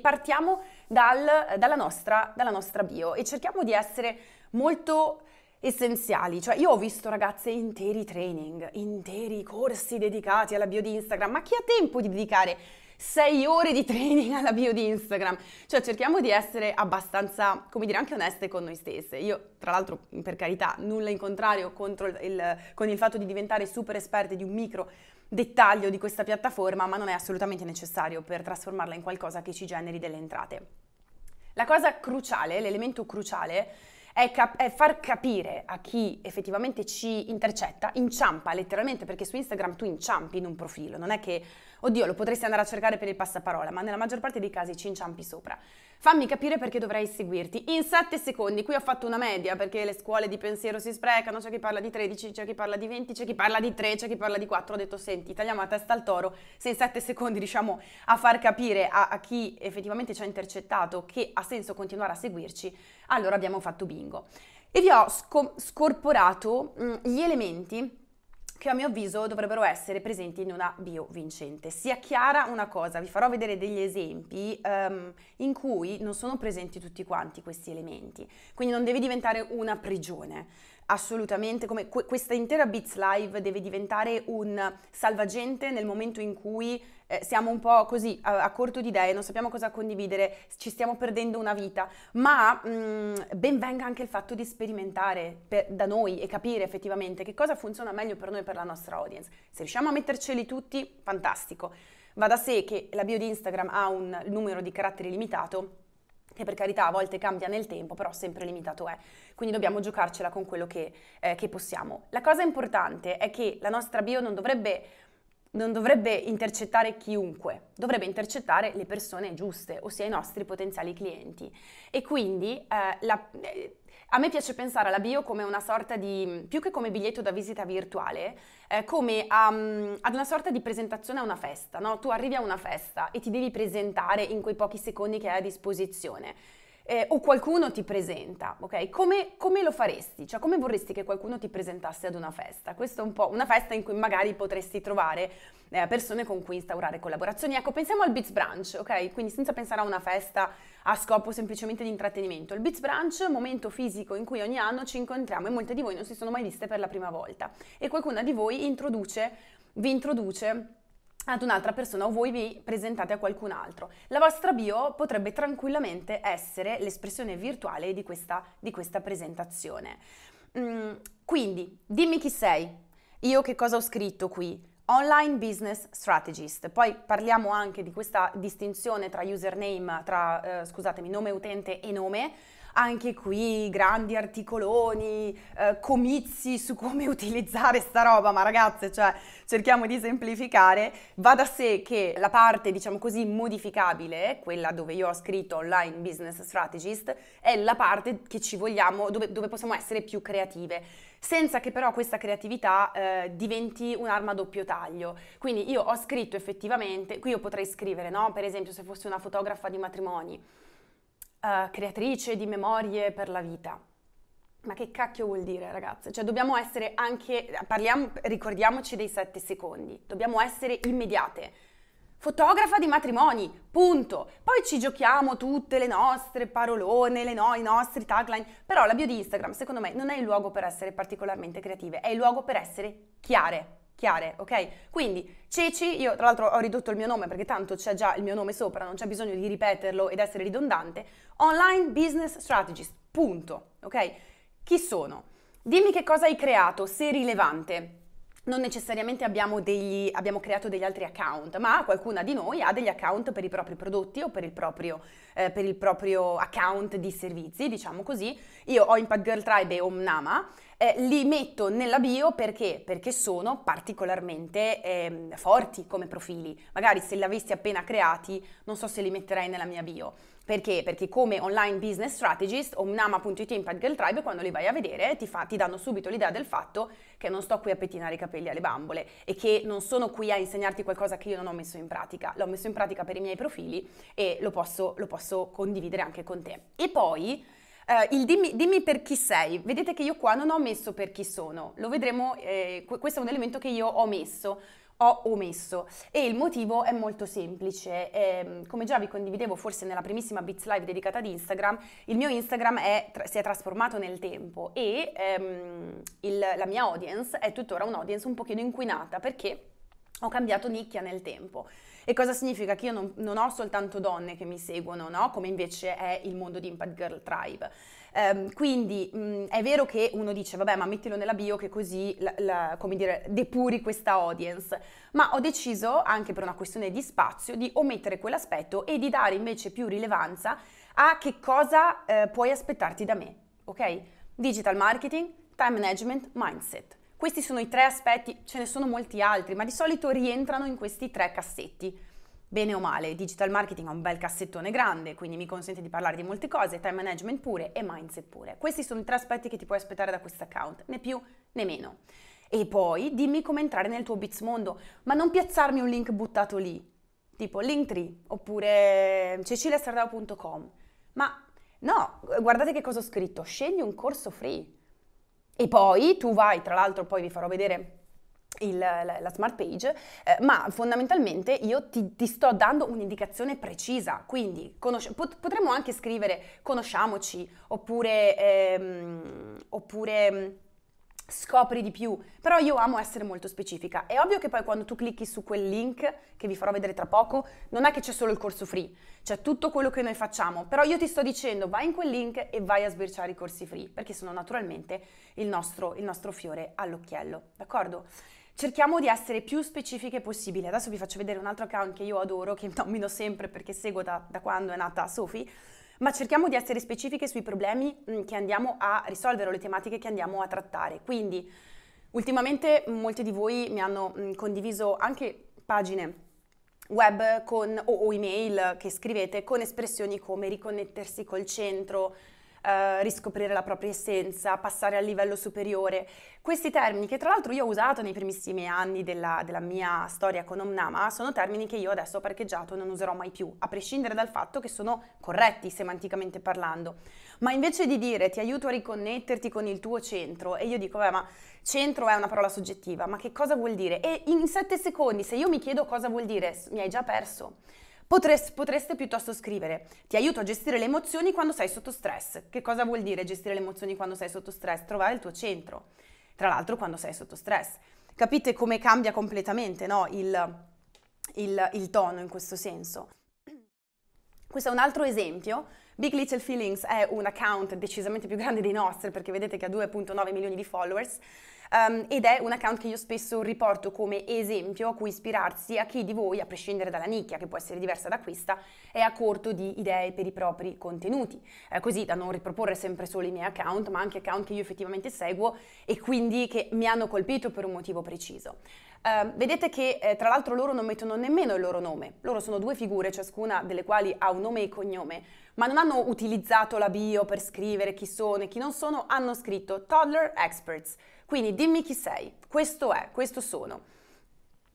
Partiamo dal, dalla, nostra, dalla nostra bio e cerchiamo di essere molto essenziali, cioè io ho visto ragazze interi training, interi corsi dedicati alla bio di Instagram, ma chi ha tempo di dedicare 6 ore di training alla bio di Instagram? Cioè cerchiamo di essere abbastanza, come dire, anche oneste con noi stesse. Io, tra l'altro, per carità, nulla in contrario il, con il fatto di diventare super esperte di un micro dettaglio di questa piattaforma, ma non è assolutamente necessario per trasformarla in qualcosa che ci generi delle entrate. La cosa cruciale, l'elemento cruciale, è, cap- è, far capire a chi effettivamente ci intercetta, inciampa letteralmente, perché su Instagram tu inciampi in un profilo, non è che, oddio, lo potresti andare a cercare per il passaparola, ma nella maggior parte dei casi ci inciampi sopra. Fammi capire perché dovrei seguirti. In 7 secondi, qui ho fatto una media perché le scuole di pensiero si sprecano, c'è chi parla di 13, c'è chi parla di 20, c'è chi parla di 3, c'è chi parla di 4. Ho detto, senti, tagliamo la testa al toro, se in 7 secondi riusciamo a far capire a, a chi effettivamente ci ha intercettato che ha senso continuare a seguirci, allora abbiamo fatto bingo. E vi ho sco- scorporato mh, gli elementi che a mio avviso dovrebbero essere presenti in una bio vincente. Sia chiara una cosa, vi farò vedere degli esempi um, in cui non sono presenti tutti quanti questi elementi, quindi non devi diventare una prigione, assolutamente, come questa intera Beats Live deve diventare un salvagente nel momento in cui eh, siamo un po' così a, a, corto di idee, non sappiamo cosa condividere, ci stiamo perdendo una vita, ma mh, mm, ben venga anche il fatto di sperimentare per, da noi e capire effettivamente che cosa funziona meglio per noi e per la nostra audience. Se riusciamo a metterceli tutti, fantastico. Va da sé che la bio di Instagram ha un numero di caratteri limitato, che per carità a volte cambia nel tempo, però sempre limitato è. Quindi dobbiamo giocarcela con quello che, eh, che possiamo. La cosa importante è che la nostra bio non dovrebbe non dovrebbe intercettare chiunque, dovrebbe intercettare le persone giuste, ossia i nostri potenziali clienti. E quindi eh, la, eh, a me piace pensare alla bio come una sorta di, più che come biglietto da visita virtuale, eh, come um, ad una sorta di presentazione a una festa. No? Tu arrivi a una festa e ti devi presentare in quei pochi secondi che hai a disposizione eh, o qualcuno ti presenta, ok? Come, come, lo faresti? Cioè come vorresti che qualcuno ti presentasse ad una festa? Questa è un po' una festa in cui magari potresti trovare eh, persone con cui instaurare collaborazioni. Ecco, pensiamo al Beats Brunch, ok? Quindi senza pensare a una festa a scopo semplicemente di intrattenimento. Il Beats Brunch è un momento fisico in cui ogni anno ci incontriamo e molte di voi non si sono mai viste per la prima volta e qualcuna di voi introduce, vi introduce ad un'altra persona o voi vi presentate a qualcun altro. La vostra bio potrebbe tranquillamente essere l'espressione virtuale di questa, di questa presentazione. Mm, quindi dimmi chi sei, io che cosa ho scritto qui, Online Business Strategist. Poi parliamo anche di questa distinzione tra username, tra eh, scusatemi, nome utente e nome anche qui grandi articoloni, eh, comizi su come utilizzare sta roba, ma ragazze, cioè cerchiamo di semplificare, va da sé che la parte, diciamo così, modificabile, quella dove io ho scritto online business strategist, è la parte che ci vogliamo, dove, dove possiamo essere più creative senza che però questa creatività eh, diventi un'arma a doppio taglio. Quindi io ho scritto effettivamente, qui io potrei scrivere, no? per esempio se fossi una fotografa di matrimoni, uh, creatrice di memorie per la vita. Ma che cacchio vuol dire, ragazze? Cioè, dobbiamo essere anche, parliamo, ricordiamoci dei sette secondi, dobbiamo essere immediate. Fotografa di matrimoni, punto. Poi ci giochiamo tutte le nostre parolone, le no, i nostri tagline, però la bio di Instagram, secondo me, non è il luogo per essere particolarmente creative, è il luogo per essere chiare chiare, ok? Quindi Ceci, io tra l'altro ho ridotto il mio nome perché tanto c'è già il mio nome sopra, non c'è bisogno di ripeterlo ed essere ridondante, online business strategist, punto, ok? Chi sono? Dimmi che cosa hai creato, se rilevante, non necessariamente abbiamo, degli, abbiamo, creato degli altri account, ma qualcuna di noi ha degli account per i propri prodotti o per il proprio, eh, per il proprio account di servizi, diciamo così. Io ho Impact Girl Tribe e Omnama, eh, li metto nella bio perché? Perché sono particolarmente eh, forti come profili. Magari se li avessi appena creati, non so se li metterei nella mia bio perché? Perché come online business strategist, omnama.it Impact Girl Tribe, quando li vai a vedere ti, fa, ti danno subito l'idea del fatto che non sto qui a pettinare i capelli alle bambole e che non sono qui a insegnarti qualcosa che io non ho messo in pratica. L'ho messo in pratica per i miei profili e lo posso, lo posso condividere anche con te. E poi... Uh, il dimmi, dimmi, per chi sei, vedete che io qua non ho messo per chi sono, lo vedremo, eh, questo è un elemento che io ho messo, ho omesso e il motivo è molto semplice. Eh, come già vi condividevo forse nella primissima Bits Live dedicata ad Instagram, il mio Instagram è, si è trasformato nel tempo e ehm, il, la mia audience è tuttora un'audience un pochino inquinata perché ho cambiato nicchia nel tempo. E cosa significa? Che io non, non ho soltanto donne che mi seguono, no? come invece è il mondo di Impact Girl Tribe. Um, quindi mh, è vero che uno dice, vabbè, ma mettilo nella bio che così, la, la, come dire, depuri questa audience, ma ho deciso, anche per una questione di spazio, di omettere quell'aspetto e di dare invece più rilevanza a che cosa eh, puoi aspettarti da me, ok? Digital marketing, time management, mindset. Questi sono i tre aspetti, ce ne sono molti altri, ma di solito rientrano in questi tre cassetti. Bene o male, digital marketing ha un bel cassettone grande, quindi mi consente di parlare di molte cose, time management pure e mindset pure. Questi sono i tre aspetti che ti puoi aspettare da questo account, né più né meno. E poi dimmi come entrare nel tuo Bits mondo, ma non piazzarmi un link buttato lì, tipo Linktree oppure ceciliastradao.com. Ma no, guardate che cosa ho scritto, scegli un corso free e poi tu vai, tra l'altro poi vi farò vedere il, la, la, smart page, eh, ma fondamentalmente io ti, ti, sto dando un'indicazione precisa, quindi conosci- pot- potremmo anche scrivere conosciamoci oppure... Ehm, oppure scopri di più, però io amo essere molto specifica. È ovvio che poi quando tu clicchi su quel link, che vi farò vedere tra poco, non è che c'è solo il corso free, c'è tutto quello che noi facciamo, però io ti sto dicendo vai in quel link e vai a sbirciare i corsi free, perché sono naturalmente il nostro, il nostro fiore all'occhiello, d'accordo? Cerchiamo di essere più specifiche possibile. Adesso vi faccio vedere un altro account che io adoro, che nomino sempre perché seguo da, da quando è nata Sophie ma cerchiamo di essere specifiche sui problemi mm, che andiamo a risolvere o le tematiche che andiamo a trattare. Quindi, ultimamente molti di voi mi hanno mm, condiviso anche pagine web con, o, o email che scrivete con espressioni come riconnettersi col centro, eh, riscoprire la propria essenza, passare al livello superiore. Questi termini che tra l'altro io ho usato nei primissimi anni della, della mia storia con Omnama sono termini che io adesso ho parcheggiato e non userò mai più, a prescindere dal fatto che sono corretti semanticamente parlando. Ma invece di dire ti aiuto a riconnetterti con il tuo centro, e io dico, beh, ma centro è una parola soggettiva, ma che cosa vuol dire? E in sette secondi, se io mi chiedo cosa vuol dire, mi hai già perso. Potreste, potreste piuttosto scrivere ti aiuto a gestire le emozioni quando sei sotto stress. Che cosa vuol dire gestire le emozioni quando sei sotto stress? Trovare il tuo centro, tra l'altro quando sei sotto stress. Capite come cambia completamente no? il, il, il tono in questo senso? Questo è un altro esempio Big Little Feelings è un account decisamente più grande dei nostri perché vedete che ha 2.9 milioni di followers. Um, ed è un account che io spesso riporto come esempio a cui ispirarsi a chi di voi, a prescindere dalla nicchia che può essere diversa da questa, è a corto di idee per i propri contenuti, eh, così da non riproporre sempre solo i miei account, ma anche account che io effettivamente seguo e quindi che mi hanno colpito per un motivo preciso. Ehm, vedete che eh, tra l'altro loro non mettono nemmeno il loro nome, loro sono due figure, ciascuna delle quali ha un nome e cognome, ma non hanno utilizzato la bio per scrivere chi sono e chi non sono, hanno scritto Toddler Experts, quindi dimmi chi sei, questo è, questo sono.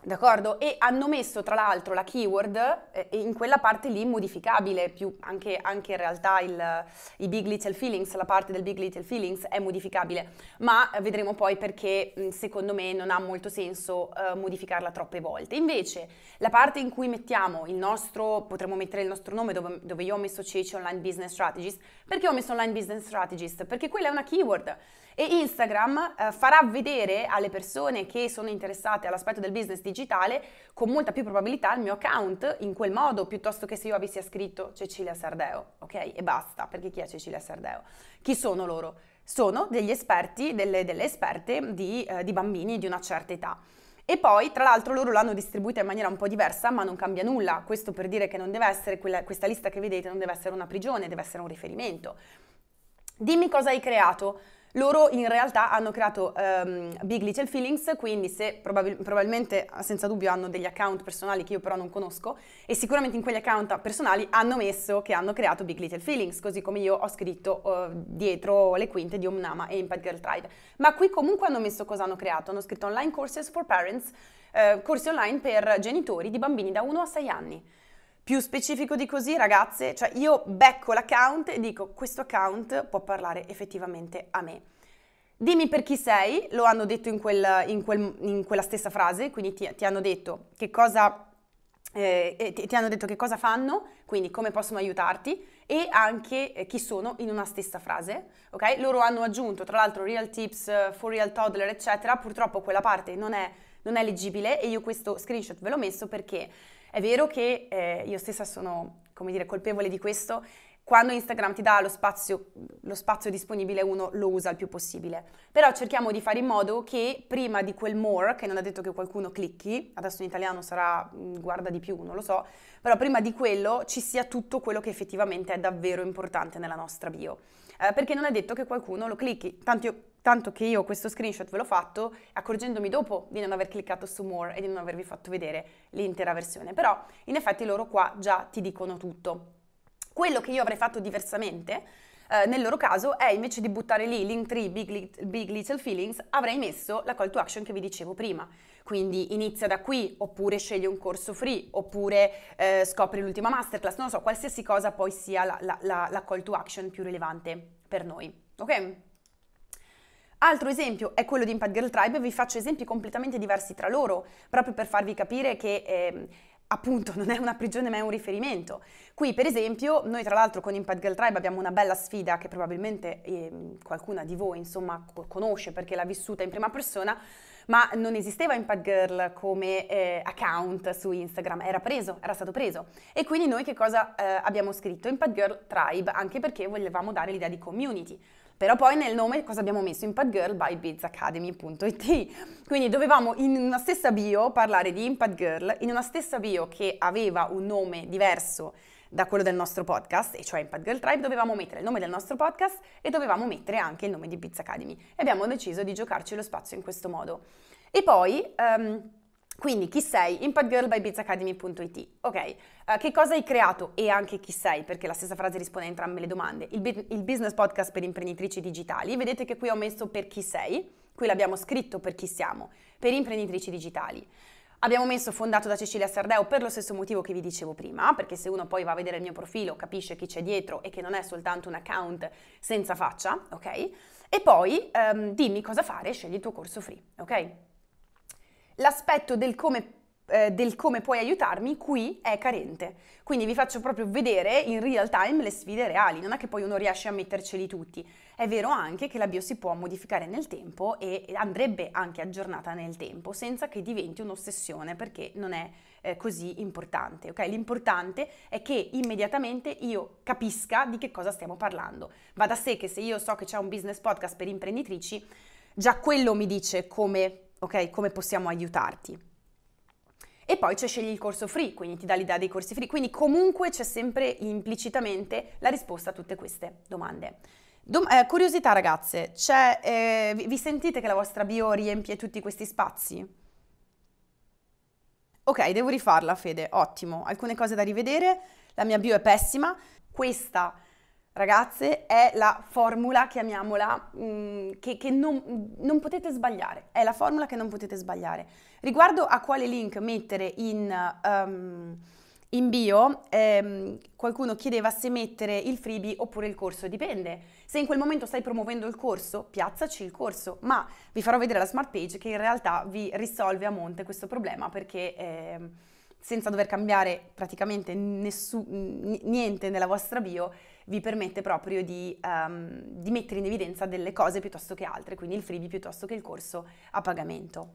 D'accordo? E hanno messo tra l'altro la keyword eh, in quella parte lì modificabile, più anche, anche in realtà il, i Big Little Feelings, la parte del Big Little Feelings è modificabile, ma vedremo poi perché secondo me non ha molto senso eh, modificarla troppe volte. Invece la parte in cui mettiamo il nostro, potremmo mettere il nostro nome dove, dove io ho messo Ceci Online Business Strategist, perché ho messo Online Business Strategist? Perché quella è una keyword e Instagram eh, farà vedere alle persone che sono interessate all'aspetto del business digitale con molta più probabilità il mio account in quel modo piuttosto che se io avessi scritto Cecilia Sardeo, ok? E basta, perché chi è Cecilia Sardeo? Chi sono loro? Sono degli esperti, delle, delle esperte di, eh, di bambini di una certa età. E poi, tra l'altro, loro l'hanno distribuita in maniera un po' diversa, ma non cambia nulla. Questo per dire che non deve essere quella, questa lista che vedete non deve essere una prigione, deve essere un riferimento. Dimmi cosa hai creato. Loro in realtà hanno creato um, Big Little Feelings, quindi se probabil- probabilmente senza dubbio hanno degli account personali che io però non conosco e sicuramente in quegli account personali hanno messo che hanno creato Big Little Feelings, così come io ho scritto uh, dietro le quinte di Omnama e Impact Girl Tribe. Ma qui comunque hanno messo cosa hanno creato, hanno scritto online courses for parents, uh, corsi online per genitori di bambini da 1 a 6 anni. Più specifico di così, ragazze, cioè io becco l'account e dico questo account può parlare effettivamente a me. Dimmi per chi sei, lo hanno detto in, quel, in, quel, in quella stessa frase, quindi ti, ti hanno detto che cosa eh, ti, ti, hanno detto che cosa fanno, quindi come possono aiutarti e anche eh, chi sono in una stessa frase, ok? Loro hanno aggiunto tra l'altro real tips for real toddler eccetera, purtroppo quella parte non è, non è leggibile e io questo screenshot ve l'ho messo perché è vero che eh, io stessa sono, come dire, colpevole di questo. Quando Instagram ti dà lo spazio, lo spazio disponibile, uno lo usa il più possibile. Però cerchiamo di fare in modo che prima di quel more, che non ha detto che qualcuno clicchi, adesso in italiano sarà mm, guarda di più, non lo so, però prima di quello ci sia tutto quello che effettivamente è davvero importante nella nostra bio. Eh, perché non è detto che qualcuno lo clicchi. Tanto io tanto che io questo screenshot ve l'ho fatto accorgendomi dopo di non aver cliccato su More e di non avervi fatto vedere l'intera versione, però in effetti loro qua già ti dicono tutto. Quello che io avrei fatto diversamente eh, nel loro caso è invece di buttare lì link big, big, Little Feelings avrei messo la call to action che vi dicevo prima quindi inizia da qui oppure scegli un corso free oppure eh, scopri l'ultima masterclass non lo so qualsiasi cosa poi sia la, la, la, la call to action più rilevante per noi ok? Altro esempio è quello di Impact Girl Tribe, vi faccio esempi completamente diversi tra loro, proprio per farvi capire che eh, appunto non è una prigione ma è un riferimento. Qui per esempio noi tra l'altro con Impact Girl Tribe abbiamo una bella sfida che probabilmente eh, qualcuna di voi insomma conosce perché l'ha vissuta in prima persona, ma non esisteva Impact Girl come eh, account su Instagram, era preso, era stato preso. E quindi noi che cosa eh, abbiamo scritto? Impact Girl Tribe, anche perché volevamo dare l'idea di community. Però poi nel nome cosa abbiamo messo? Impact Girl by bizacademy.it. Quindi dovevamo in una stessa bio parlare di Impact Girl, in una stessa bio che aveva un nome diverso da quello del nostro podcast, e cioè Impact Girl Tribe, dovevamo mettere il nome del nostro podcast e dovevamo mettere anche il nome di Biz Academy. E abbiamo deciso di giocarci lo spazio in questo modo. E poi... Um, quindi chi sei? Impact by bizzacademy.it. Ok, uh, che cosa hai creato e anche chi sei? Perché la stessa frase risponde a entrambe le domande. Il, bi- il business podcast per imprenditrici digitali. Vedete che qui ho messo per chi sei, qui l'abbiamo scritto per chi siamo, per imprenditrici digitali. Abbiamo messo fondato da Cecilia Sardeo per lo stesso motivo che vi dicevo prima, perché se uno poi va a vedere il mio profilo capisce chi c'è dietro e che non è soltanto un account senza faccia, ok? E poi um, dimmi cosa fare e scegli il tuo corso free, ok? l'aspetto del come eh, del come puoi aiutarmi qui è carente. Quindi vi faccio proprio vedere in real time le sfide reali, non è che poi uno riesce a metterceli tutti. È vero anche che la bio si può modificare nel tempo e andrebbe anche aggiornata nel tempo, senza che diventi un'ossessione perché non è eh, così importante, ok? L'importante è che immediatamente io capisca di che cosa stiamo parlando. Va da sé che se io so che c'è un business podcast per imprenditrici, già quello mi dice come ok? Come possiamo aiutarti? E poi c'è scegli il corso free, quindi ti dà l'idea dei corsi free, quindi comunque c'è sempre implicitamente la risposta a tutte queste domande. Dom- eh, curiosità ragazze, eh, vi sentite che la vostra bio riempie tutti questi spazi? Ok, devo rifarla Fede, ottimo, alcune cose da rivedere, la mia bio è pessima, questa ragazze, è la formula, chiamiamola, mh, mm, che, che non, non, potete sbagliare. È la formula che non potete sbagliare. Riguardo a quale link mettere in, um, in bio, ehm, qualcuno chiedeva se mettere il freebie oppure il corso. Dipende. Se in quel momento stai promuovendo il corso, piazzaci il corso. Ma vi farò vedere la smart page che in realtà vi risolve a monte questo problema perché... Ehm, senza dover cambiare praticamente nessu- niente nella vostra bio, vi permette proprio di, um, di mettere in evidenza delle cose piuttosto che altre, quindi il freebie piuttosto che il corso a pagamento.